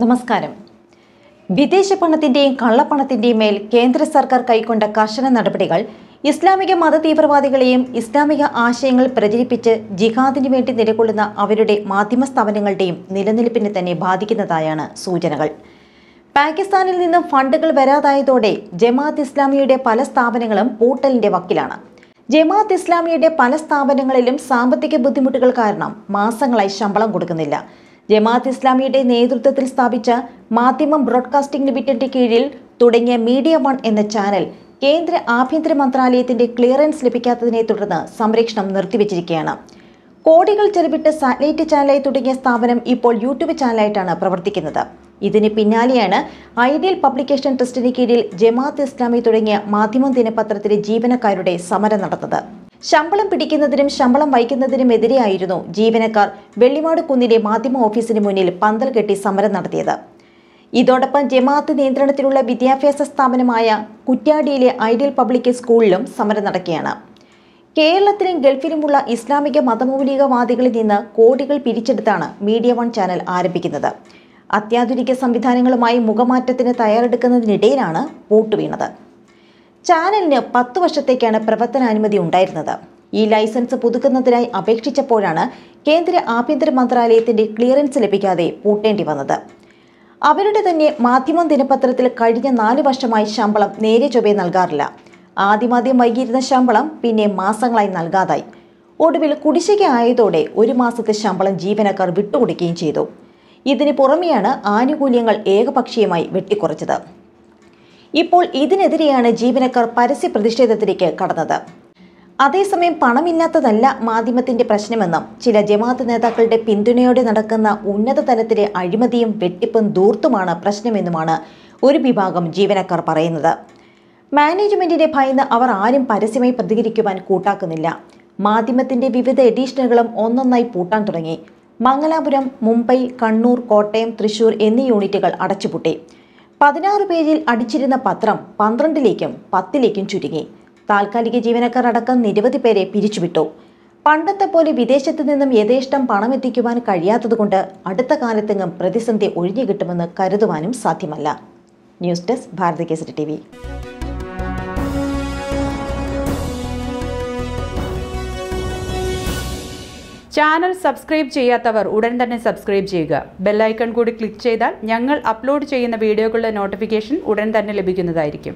നമസ്കാരം വിദേശ പണത്തിന്റെയും കള്ളപ്പണത്തിന്റെയും മേൽ കേന്ദ്ര സർക്കാർ കൈക്കൊണ്ട കർശന നടപടികൾ ഇസ്ലാമിക മത തീവ്രവാദികളെയും ഇസ്ലാമിക ആശയങ്ങൾ പ്രചരിപ്പിച്ച് ജിഹാദിന് വേണ്ടി നിലകൊള്ളുന്ന അവരുടെ മാധ്യമ സ്ഥാപനങ്ങളുടെയും നിലനിൽപ്പിനെ തന്നെ ബാധിക്കുന്നതായാണ് സൂചനകൾ പാകിസ്ഥാനിൽ നിന്നും ഫണ്ടുകൾ വരാതായതോടെ ജമാഅത്ത് ഇസ്ലാമിയുടെ പല സ്ഥാപനങ്ങളും പൂട്ടലിന്റെ വക്കിലാണ് ജമാഅത്ത് ഇസ്ലാമിയുടെ പല സ്ഥാപനങ്ങളിലും സാമ്പത്തിക ബുദ്ധിമുട്ടുകൾ കാരണം മാസങ്ങളായി ശമ്പളം കൊടുക്കുന്നില്ല ജമാഅത്ത് ഇസ്ലാമിയുടെ നേതൃത്വത്തിൽ സ്ഥാപിച്ച മാധ്യമം ബ്രോഡ്കാസ്റ്റിംഗ് ലിമിറ്റഡിന്റെ കീഴിൽ തുടങ്ങിയ മീഡിയ വൺ എന്ന ചാനൽ കേന്ദ്ര ആഭ്യന്തര മന്ത്രാലയത്തിന്റെ ക്ലിയറൻസ് ലഭിക്കാത്തതിനെ തുടർന്ന് സംരക്ഷണം നിർത്തിവച്ചിരിക്കുകയാണ് കോടികൾ ചെലവിട്ട് സാറ്റലൈറ്റ് ചാനലായി തുടങ്ങിയ സ്ഥാപനം ഇപ്പോൾ യൂട്യൂബ് ചാനലായിട്ടാണ് പ്രവർത്തിക്കുന്നത് ഇതിന് പിന്നാലെയാണ് ഐഡിയൽ പബ്ലിക്കേഷൻ ട്രസ്റ്റിന് കീഴിൽ ജമാഅത്ത് ഇസ്ലാമി തുടങ്ങിയ മാധ്യമ ദിനപത്രത്തിലെ ജീവനക്കാരുടെ സമരം നടന്നത് ശമ്പളം പിടിക്കുന്നതിനും ശമ്പളം എതിരെയായിരുന്നു ജീവനക്കാർ വെള്ളിമാട് കുന്നിലെ മാധ്യമ ഓഫീസിന് മുന്നിൽ പന്തൽ കെട്ടി സമരം നടത്തിയത് ഇതോടൊപ്പം ജമാഅത്ത് നിയന്ത്രണത്തിലുള്ള വിദ്യാഭ്യാസ സ്ഥാപനമായ കുറ്റ്യാടിയിലെ ഐഡിയൽ പബ്ലിക് സ്കൂളിലും സമരം നടക്കുകയാണ് കേരളത്തിലും ഗൾഫിലുമുള്ള ഇസ്ലാമിക മതമൗലികവാദികളിൽ നിന്ന് കോടികൾ പിരിച്ചെടുത്താണ് മീഡിയ വൺ ചാനൽ ആരംഭിക്കുന്നത് അത്യാധുനിക സംവിധാനങ്ങളുമായി മുഖമാറ്റത്തിന് തയ്യാറെടുക്കുന്നതിനിടയിലാണ് വോട്ട് വീണത് ചാനലിന് പത്തു വർഷത്തേക്കാണ് പ്രവർത്തനാനുമതി ഉണ്ടായിരുന്നത് ഈ ലൈസൻസ് പുതുക്കുന്നതിനായി അപേക്ഷിച്ചപ്പോഴാണ് കേന്ദ്ര ആഭ്യന്തര മന്ത്രാലയത്തിന്റെ ക്ലിയറൻസ് ലഭിക്കാതെ പൂട്ടേണ്ടി വന്നത് അവരുടെ തന്നെ മാധ്യമം ദിനപത്രത്തിൽ കഴിഞ്ഞ നാല് വർഷമായി ശമ്പളം നേരെ ചൊവ്വേ നൽകാറില്ല ആദ്യമാദ്യം വൈകിയിരുന്ന ശമ്പളം പിന്നെ മാസങ്ങളായി നൽകാതായി ഒടുവിൽ കുടിശ്ശിക ആയതോടെ ഒരു മാസത്തെ ശമ്പളം ജീവനക്കാർ വിട്ടുകൊടുക്കുകയും ചെയ്തു ഇതിന് പുറമെയാണ് ആനുകൂല്യങ്ങൾ ഏകപക്ഷീയമായി വെട്ടിക്കുറച്ചത് ഇപ്പോൾ ഇതിനെതിരെയാണ് ജീവനക്കാർ പരസ്യ പ്രതിഷേധത്തിലേക്ക് കടന്നത് അതേസമയം പണമില്ലാത്തതല്ല മാധ്യമത്തിന്റെ പ്രശ്നമെന്നും ചില ജമാഅത്ത് നേതാക്കളുടെ പിന്തുണയോടെ നടക്കുന്ന ഉന്നത തലത്തിലെ അഴിമതിയും വെട്ടിപ്പും ദൂർത്തുമാണ് പ്രശ്നമെന്നുമാണ് ഒരു വിഭാഗം ജീവനക്കാർ പറയുന്നത് മാനേജ്മെന്റിനെ ഭയന്ന് അവർ ആരും പരസ്യമായി പ്രതികരിക്കുവാൻ കൂട്ടാക്കുന്നില്ല മാധ്യമത്തിന്റെ വിവിധ എഡീഷനുകളും ഒന്നൊന്നായി പൂട്ടാൻ തുടങ്ങി മംഗലാപുരം മുംബൈ കണ്ണൂർ കോട്ടയം തൃശൂർ എന്നീ യൂണിറ്റുകൾ അടച്ചുപൂട്ടി പതിനാറ് പേജിൽ അടിച്ചിരുന്ന പത്രം പന്ത്രണ്ടിലേക്കും പത്തിലേക്കും ചുരുങ്ങി താൽക്കാലിക ജീവനക്കാർ അടക്കം നിരവധി പേരെ പിരിച്ചുവിട്ടു പണ്ടത്തെ പോലെ വിദേശത്തു നിന്നും യഥേഷ്ടം പണമെത്തിക്കുവാൻ കഴിയാത്തതുകൊണ്ട് അടുത്ത കാലത്തെങ്ങും പ്രതിസന്ധി ഒഴിഞ്ഞു കിട്ടുമെന്ന് കരുതുവാനും സാധ്യമല്ല news desk Bharathi Kesari T channel subscribe ചെയ്യാത്തവർ ഉടൻ തന്നെ സബ്സ്ക്രൈബ് ചെയ്യുക ബെല്ലൈക്കൺ കൂടി ക്ലിക്ക് ചെയ്താൽ ഞങ്ങൾ അപ്ലോഡ് ചെയ്യുന്ന വീഡിയോകളുടെ നോട്ടിഫിക്കേഷൻ ഉടൻ തന്നെ ലഭിക്കുന്നതായിരിക്കും